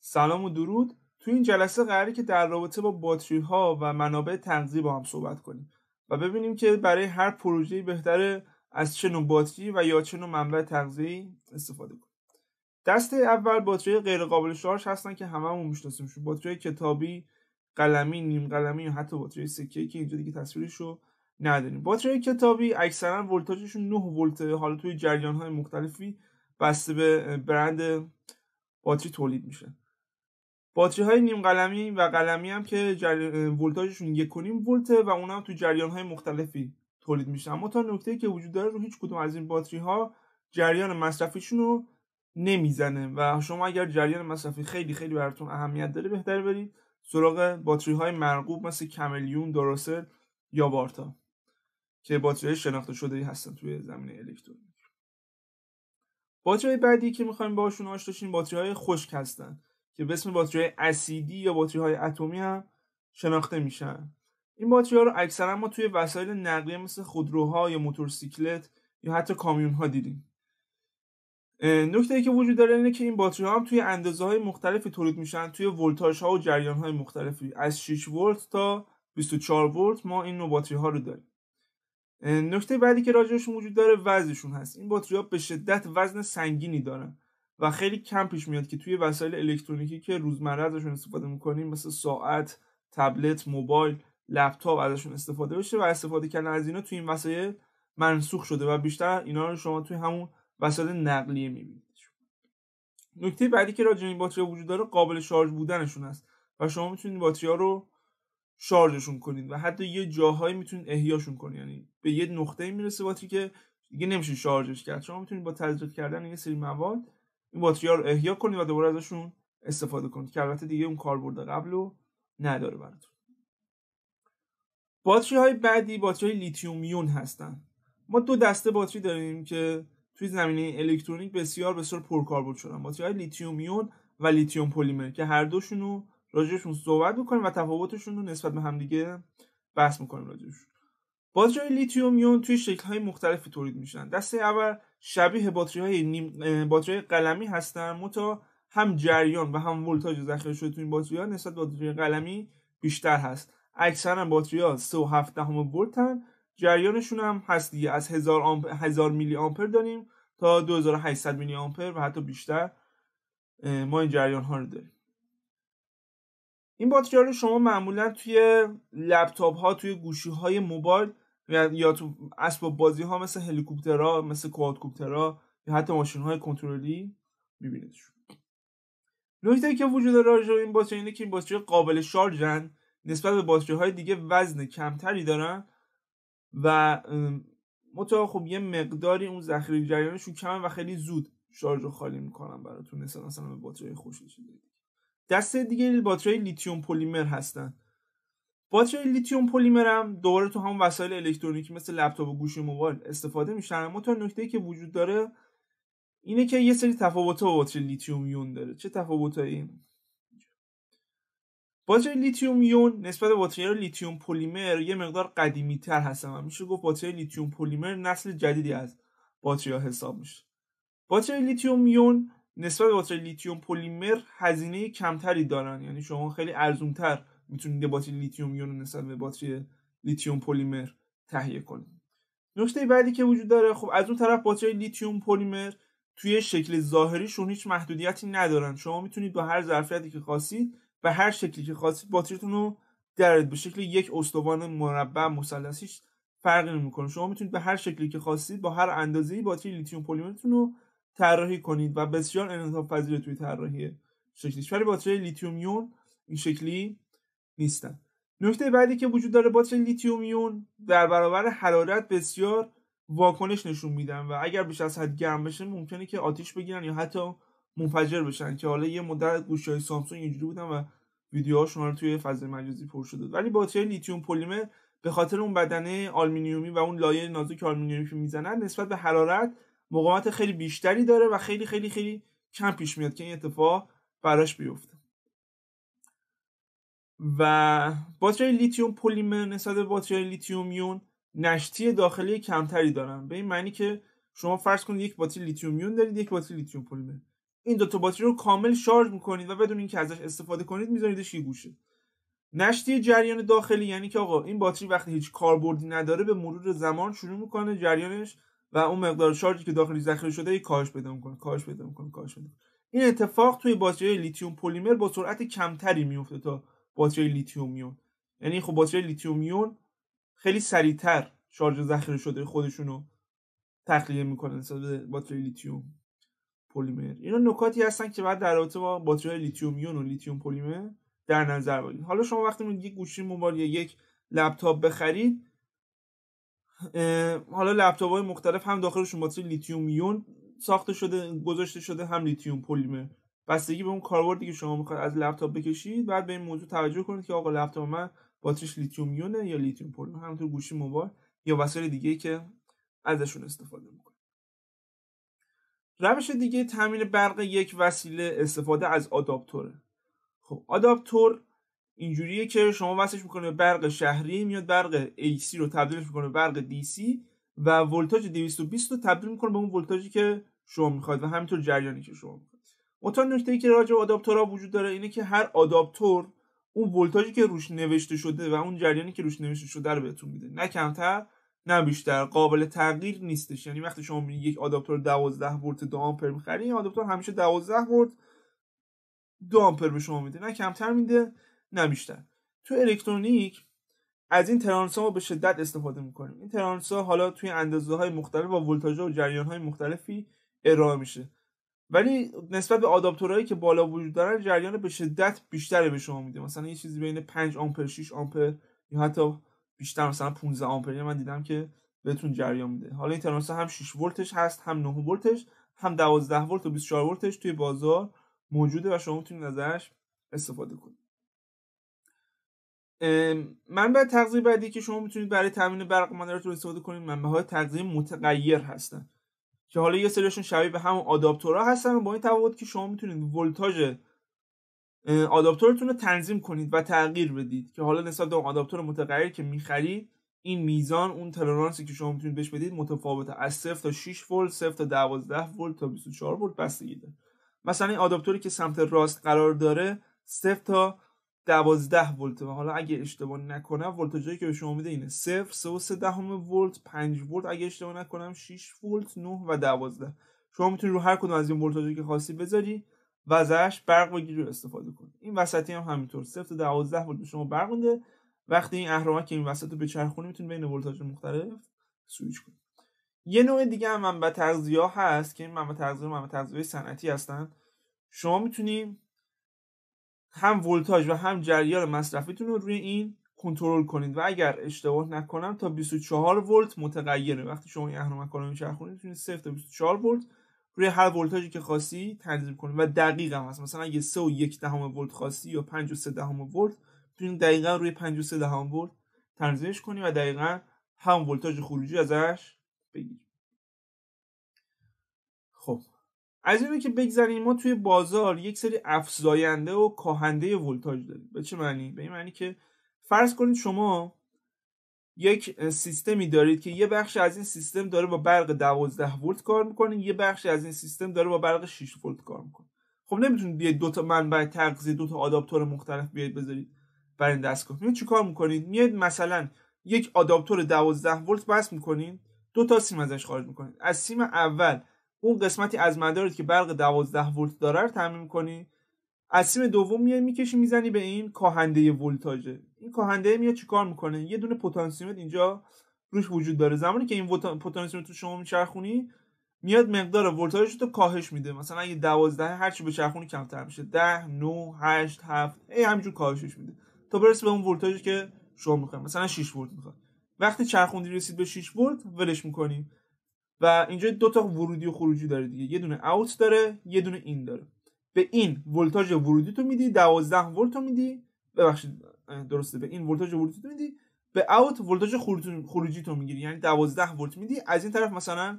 سلام و درود تو این جلسه قراره که در رابطه با باتری ها و منابع تغذیه با هم صحبت کنیم و ببینیم که برای هر پروژه بهتره از چه نوع باتری و یا چه نوع منبع تغذیه استفاده کنیم دسته اول باتری غیر قابل شارژ هستن که هممون میشناسیم باتری کتابی قلمی نیم قلمی یا حتی باتری سکه که اینجا دیگه تصویرش رو نداریم باتری کتابی اکثرا ولتاژشون 9 ولت حالا توی جریان های مختلفی بسته به برند باتری تولید میشه باتری های نیم قلمی و قلمی هم که جر... ولتاژشون 1.5 ولته و اون هم تو جریان های مختلفی تولید میشه اما تا نکته که وجود داره رو هیچ کدوم از این باتری ها جریان مصرفیشون رو نمیزنه و شما اگر جریان مصرفی خیلی خیلی براتون اهمیت داره بهتر برید سراغ باتری های مرغوب مثل کملیون دراسل یا بارتا که باتری شناخته شده ای هستن توی زمینه الکترونیک باتری بعدی که میخوایم باشون آشنا شیم باتری های خشک هستن که به اسم باتری اسیدی یا باتری های اتمی هم شناخته میشن این باتری ها رو اکثرا ما توی وسایل نقلیه مثل خودروها یا موتورسیکلت یا حتی کامیون ها دیدیم نکته ای که وجود داره اینه که این باتری ها هم توی اندازه های مختلفی تولید میشن توی ولتاژ ها و جریان های مختلفی از 6 ولت تا 24 ولت ما این نوع باتری ها رو داریم نکته بعدی که راجعشون وجود داره وزنشون هست این باتری به شدت وزن سنگینی دارن و خیلی کم پیش میاد که توی وسایل الکترونیکی که روزمره ازشون استفاده میکنیم مثل ساعت، تبلت، موبایل، لپتاپ ازشون استفاده بشه و استفاده کردن از اینا توی این وسایل منسوخ شده و بیشتر اینا رو شما توی همون وسایل نقلیه میبینید. نکته بعدی که راجع این باتری وجود داره قابل شارژ بودنشون است و شما میتونید باتری ها رو شارژشون کنید و حتی یه جاهایی میتونید احیاشون کنید یعنی به یه نقطه میرسه باتری که دیگه نمیشه شارژش کرد شما میتونید با تزریق کردن یه سری مواد این باتری ها رو احیا کنید و دوباره ازشون استفاده کنید که البته دیگه اون کاربرد قبل رو نداره براتون باتری های بعدی باتری های یون هستن ما دو دسته باتری داریم که توی زمینه الکترونیک بسیار بسیار پرکاربرد شدن باتری های یون و لیتیوم پلیمر که هر دوشون رو راجعشون صحبت میکنیم و تفاوتشون رو نسبت به همدیگه بحث میکنیم راجعشون باتری لیتیوم یون توی شکل های مختلفی تولید میشن دسته اول شبیه باتری های نیم... باتری قلمی هستن متا هم جریان و هم ولتاژ ذخیره شده توی باتری ها نسبت باتری قلمی بیشتر هست اکثرا باتری ها 3 و دهم ولتن جریانشون هم هست دیگه از 1000 آمپ... میلی آمپر داریم تا 2800 میلی آمپر و حتی بیشتر ما این جریان ها رو داریم این باتری رو شما معمولا توی لپتاپ ها توی گوشی های موبایل یا تو اسباب بازی ها مثل ها، مثل ها یا حتی ماشین های کنترلی میبینیدشون نکته که وجود داره این باتری اینه که این باتری قابل شارژن نسبت به باتری های دیگه وزن کمتری دارن و متو خب یه مقداری اون ذخیره جریانشون کمه و خیلی زود شارژ خالی میکنن براتون نسبت مثلا باتری خوشی شده دسته دیگه باتری لیتیوم پلیمر هستن باتری لیتیوم پلیمر هم دوباره تو هم وسایل الکترونیکی مثل لپتاپ و گوشی موبایل استفاده میشن اما تا نکته که وجود داره اینه که یه سری تفاوت با باتری لیتیوم یون داره چه تفاوتایی باتری لیتیوم یون نسبت به باتری لیتیوم پلیمر یه مقدار قدیمی تر هستن میشه گفت باتری لیتیوم پلیمر نسل جدیدی از باتری ها حساب میشه باتری لیتیوم یون نسبت به باتری لیتیوم پلیمر هزینه کمتری دارن یعنی شما خیلی ارزونتر میتونید باتری لیتیوم یون نسبت به باتری لیتیوم پلیمر تهیه کنید نکته بعدی که وجود داره خب از اون طرف باتری لیتیوم پلیمر توی شکل ظاهریشون هیچ محدودیتی ندارن شما میتونید با هر ظرفیتی که خواستید و هر شکلی که خواستید باتریتون رو درد به شکل یک استوان مربع مثلث فرقی نمیکنه شما میتونید به هر شکلی که خواستید با هر اندازه باتری لیتیوم پلیمرتون رو طراحی کنید و بسیار انعطاف پذیر توی طراحی شکلیش ولی باتری لیتیوم یون این شکلی نیستن نکته بعدی که وجود داره باتری لیتیوم یون در برابر حرارت بسیار واکنش نشون میدن و اگر بیش از حد گرم بشه ممکنه که آتیش بگیرن یا حتی منفجر بشن که حالا یه مدت گوشی های سامسونگ اینجوری بودن و ویدیوهاشون رو توی فضای مجازی پر شده ولی باتری لیتیوم پلیمر به خاطر اون بدنه آلومینیومی و اون لایه نازک آلومینیومی که میزنن نسبت به حرارت مقاومت خیلی بیشتری داره و خیلی خیلی خیلی کم پیش میاد که این اتفاق براش بیفته و باتری لیتیوم پلیمر نسبت باتری لیتیوم یون نشتی داخلی کمتری دارن به این معنی که شما فرض کنید یک باتری لیتیوم یون دارید یک باتری لیتیوم پلیمر این دو تا باتری رو کامل شارژ میکنید و بدون اینکه ازش استفاده کنید میذاریدش یه گوشه نشتی جریان داخلی یعنی که آقا این باتری وقتی هیچ کاربردی نداره به مرور زمان شروع میکنه جریانش و اون مقدار شارژی که داخلی ذخیره شده ای کاهش پیدا میکنه کاهش پیدا میکنه کاهش پیدا این اتفاق توی باتری لیتیوم پلیمر با سرعت کمتری میفته تا باتری لیتیوم ایون یعنی خب باتری لیتیوم خیلی سریعتر شارژ ذخیره شده خودشونو تخلیه میکنه نسبت به باتری لیتیوم پلیمر اینا نکاتی هستن که بعد در رابطه با باتری لیتیوم ایون و لیتیوم پلیمر در نظر بگیرید حالا شما وقتی یک گوشی موبایل یا یک لپتاپ بخرید حالا لپتاپ های مختلف هم داخلشون باتری لیتیوم یون ساخته شده گذاشته شده هم لیتیوم پلیمر بستگی به اون کاروردی که شما میخواید از لپتاپ بکشید بعد به این موضوع توجه کنید که آقا لپتاپ من باتریش لیتیوم یونه یا لیتیوم پلیمر همونطور گوشی موبایل یا وسایل دیگه که ازشون استفاده میکنید روش دیگه تامین برق یک وسیله استفاده از آداپتوره خب آداپتور اینجوریه که شما وصلش میکنه برق شهری میاد برق AC رو تبدیلش میکنه برق DC و ولتاژ 220 رو تبدیل میکنه به اون ولتاژی که شما میخواد و همینطور جریانی که شما میخواد منتها نکته ای که راجع به آداپتورها وجود داره اینه که هر آداپتور اون ولتاژی که روش نوشته شده و اون جریانی که روش نوشته شده رو بهتون میده نه کمتر نه بیشتر قابل تغییر نیستش یعنی وقتی شما میگی یک آداپتور 12 ولت 2 آمپر میخرید این آداپتور همیشه 12 ولت 2 آمپر به شما میده نه کمتر میده نه بیشتر تو الکترونیک از این ترانس ها به شدت استفاده میکنیم این ترانس ها حالا توی اندازه های مختلف و ولتاژ و جریان های مختلفی ارائه میشه ولی نسبت به آداپتورهایی که بالا وجود دارن جریان به شدت بیشتر به شما میده مثلا یه چیزی بین 5 آمپر 6 آمپر یا حتی بیشتر مثلا 15 آمپر من دیدم که بهتون جریان میده حالا این ترانس هم 6 ولتش هست هم 9 ولتش هم 12 ولت و 24 ولتش توی بازار موجوده و شما میتونید ازش استفاده کنید منبع تغذیه بعدی که شما میتونید برای تامین برق رو استفاده کنید منبع های تغذیه متغیر هستن که حالا یه سریشون شبیه به همون آداپتورها هستن و با این تفاوت که شما میتونید ولتاژ آداپتورتون رو تنظیم کنید و تغییر بدید که حالا نسبت به آداپتور متغیر که میخرید این میزان اون تلرانسی که شما میتونید بهش بدید متفاوته از 0 تا 6 ولت 0 تا 12 ولت تا 24 ولت بستگی داره مثلا این آداپتوری که سمت راست قرار داره 0 تا 12 ولت و حالا اگه اشتباه نکنم ولتاژی که به شما میده اینه 0 3 3 دهم ولت 5 ولت اگه اشتباه نکنم 6 ولت 9 و 12 شما میتونید رو هر کدوم از این ولتاژی که خاصی بذاری و ازش برق بگیری رو استفاده کنید این وسطی هم همینطور 0 تا 12 ولت شما برق میده وقتی این اهرامک که این وسط رو بچرخونی میتونید بین ولتاژ مختلف سویچ کنید یه نوع دیگه هم منبع تغذیه هست که این منبع تغذیه منبع تغذیه صنعتی هستن شما میتونید هم ولتاژ و هم جریان مصرفیتون رو روی این کنترل کنید و اگر اشتباه نکنم تا 24 ولت متغیره وقتی شما این اهرم رو میچرخونید میتونید 0 تا 24 ولت روی هر ولتاژی که خاصی تنظیم کنید و دقیق هم هست مثلا اگه 3 و 1 دهم ولت خاصی یا 5 و 3 دهم ولت میتونید دقیقا روی 5 و 3 دهم ولت تنظیمش کنید و دقیقا هم ولتاژ خروجی ازش بگیرید خب از اینه که بگذاریم ما توی بازار یک سری افزاینده و کاهنده ولتاژ داریم به چه معنی به این معنی که فرض کنید شما یک سیستمی دارید که یه بخش از این سیستم داره با برق 12 ولت کار میکنه یه بخش از این سیستم داره با برق 6 ولت کار میکنه خب نمیتونید بیاید دو تا منبع تغذیه دو تا آداپتور مختلف بیاید بذارید برای این دستگاه میاد چیکار میکنید میاد مثلا یک آداپتور 12 ولت بس میکنید دو تا سیم ازش خارج میکنید از سیم اول اون قسمتی از مدارت که برق 12 ولت داره رو تعمین کنی از سیم دوم میای میکشی میزنی به این کاهنده ولتاژ این کاهنده میاد چیکار میکنه یه دونه پتانسیومت اینجا روش وجود داره زمانی که این پتانسیومتر تو شما میچرخونی میاد مقدار ولتاژ تو کاهش میده مثلا اگه 12 هر چی بچرخونی کمتر میشه 10 9 8 7 ای همینجور کاهشش میده تا برسه به اون ولتاژی که شما میخواید مثلا 6 ولت میخواد وقتی چرخوندی رسید به 6 ولت ولش میکنی و اینجا دو تا ورودی و خروجی داره دیگه یه دونه اوت داره یه دونه این داره به این ولتاژ ورودی تو میدی 12 ولت تو میدی ببخشید درسته به این ولتاژ ورودی تو میدی به اوت ولتاژ خروجی تو میگیری یعنی 12 ولت میدی از این طرف مثلا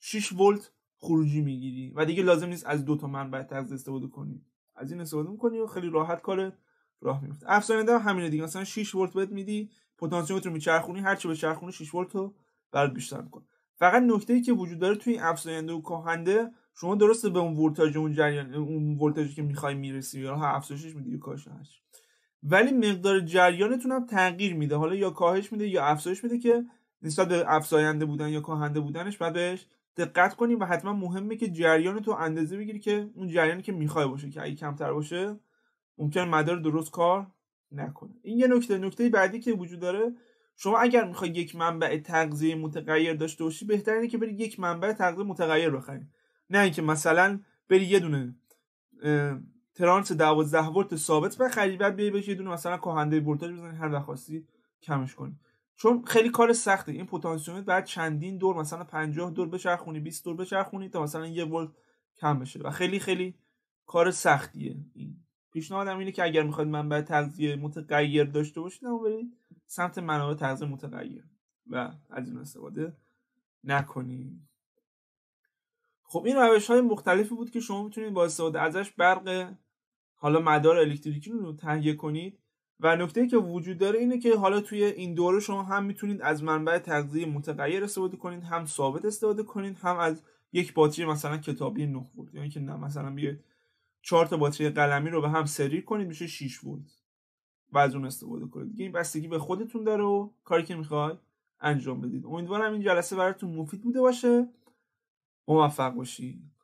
6 ولت خروجی میگیری و دیگه لازم نیست از دو تا منبع تغذیه استفاده کنی از این استفاده میکنی و خیلی راحت کاره راه میفته افسانه دار همینه دیگه مثلا 6 ولت بهت میدی پتانسیومتر رو میچرخونی هر چی به چرخونی 6 ولت رو برات بیشتر میکنه فقط نکته که وجود داره توی این افزاینده و کاهنده شما درسته به اون ولتاژ اون جریان اون ولتاژی که میخوای میرسی یا افزایشش میدی یا کاهش ولی مقدار جریانتون هم تغییر میده حالا یا کاهش میده یا افزایش میده که نسبت به افزاینده بودن یا کاهنده بودنش باید بهش دقت کنی و حتما مهمه که جریان تو اندازه بگیری که اون جریانی که میخوای باشه که اگه کمتر باشه ممکن مدار درست کار نکنه این یه نکته نکته بعدی که وجود داره شما اگر میخوای یک منبع تغذیه متغیر داشته باشی بهترینه که بری یک منبع تغذیه متغیر بخری نه اینکه مثلا بری یه دونه ترانس 12 ولت ثابت بخری بعد بیای بشه یه دونه مثلا کاهنده ولتاژ بزنی هر وقت خواستی کمش کنی چون خیلی کار سخته این پتانسیومتر بعد چندین دور مثلا 50 دور بچرخونی 20 دور بچرخونی تا مثلا یه ولت کم بشه و خیلی خیلی کار سختیه این پیشنهادم اینه که اگر میخواید منبع تغذیه متغیر داشته باشید برید سمت منابع تغذیه متغیر و از این استفاده نکنید خب این روش های مختلفی بود که شما میتونید با استفاده ازش برق حالا مدار الکتریکی رو تهیه کنید و نکته که وجود داره اینه که حالا توی این دوره شما هم میتونید از منبع تغذیه متغیر استفاده کنید هم ثابت استفاده کنید هم از یک باتری مثلا کتابی 9 ولت یعنی که نه مثلا بیاید چهار تا باتری قلمی رو به هم سری کنید میشه 6 ولت و از اون استفاده کنید دیگه این بستگی به خودتون داره و کاری که میخواید انجام بدید امیدوارم این جلسه براتون مفید بوده باشه موفق باشید